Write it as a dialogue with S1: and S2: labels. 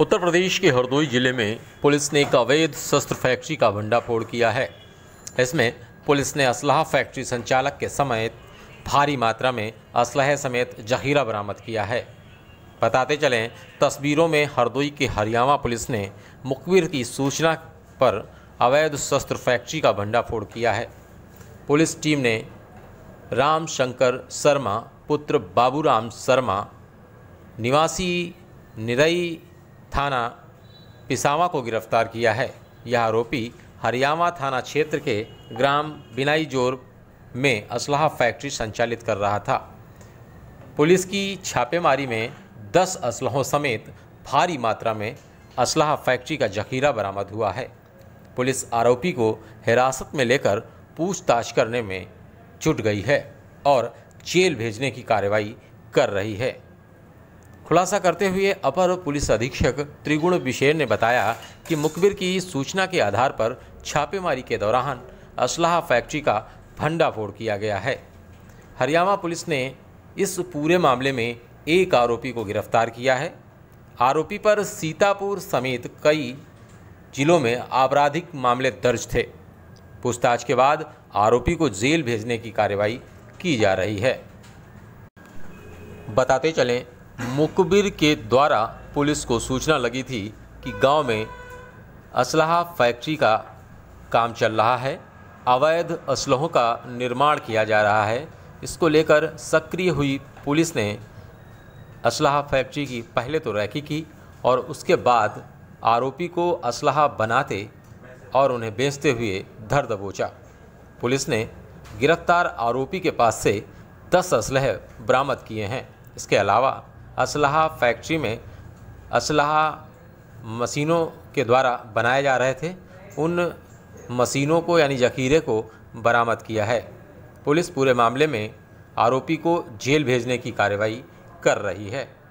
S1: उत्तर प्रदेश के हरदोई जिले में पुलिस ने एक अवैध शस्त्र फैक्ट्री का भंडाफोड़ किया है इसमें पुलिस ने असलाह फैक्ट्री संचालक के समेत भारी मात्रा में असलहे समेत जहीरा बरामद किया है बताते चलें तस्वीरों में हरदोई के हरियाणा पुलिस ने मुखबिर की सूचना पर अवैध शस्त्र फैक्ट्री का भंडाफोड़ किया है पुलिस टीम ने राम शंकर शर्मा पुत्र बाबूराम शर्मा निवासी निरई थाना पिसावा को गिरफ्तार किया है यह आरोपी हरियावा थाना क्षेत्र के ग्राम बिनाईजोर में असलाह फैक्ट्री संचालित कर रहा था पुलिस की छापेमारी में 10 असलहों समेत भारी मात्रा में असलाह फैक्ट्री का जखीरा बरामद हुआ है पुलिस आरोपी को हिरासत में लेकर पूछताछ करने में जुट गई है और जेल भेजने की कार्रवाई कर रही है खुलासा करते हुए अपर पुलिस अधीक्षक त्रिगुण बिशेर ने बताया कि मुखबिर की सूचना के आधार पर छापेमारी के दौरान असलाह फैक्ट्री का भंडाफोड़ किया गया है हरियाणा पुलिस ने इस पूरे मामले में एक आरोपी को गिरफ्तार किया है आरोपी पर सीतापुर समेत कई जिलों में आपराधिक मामले दर्ज थे पूछताछ के बाद आरोपी को जेल भेजने की कार्रवाई की जा रही है बताते चलें मुकबिर के द्वारा पुलिस को सूचना लगी थी कि गांव में असलाहा फैक्ट्री का काम चल रहा है अवैध असलहों का निर्माण किया जा रहा है इसको लेकर सक्रिय हुई पुलिस ने असलाहा फैक्ट्री की पहले तो रैकी की और उसके बाद आरोपी को असलाहा बनाते और उन्हें बेचते हुए धर दबोचा पुलिस ने गिरफ्तार आरोपी के पास से दस असलह बरामद किए हैं इसके अलावा असलाहा फैक्ट्री में असलाहा मशीनों के द्वारा बनाए जा रहे थे उन मशीनों को यानी जखीरे को बरामद किया है पुलिस पूरे मामले में आरोपी को जेल भेजने की कार्रवाई कर रही है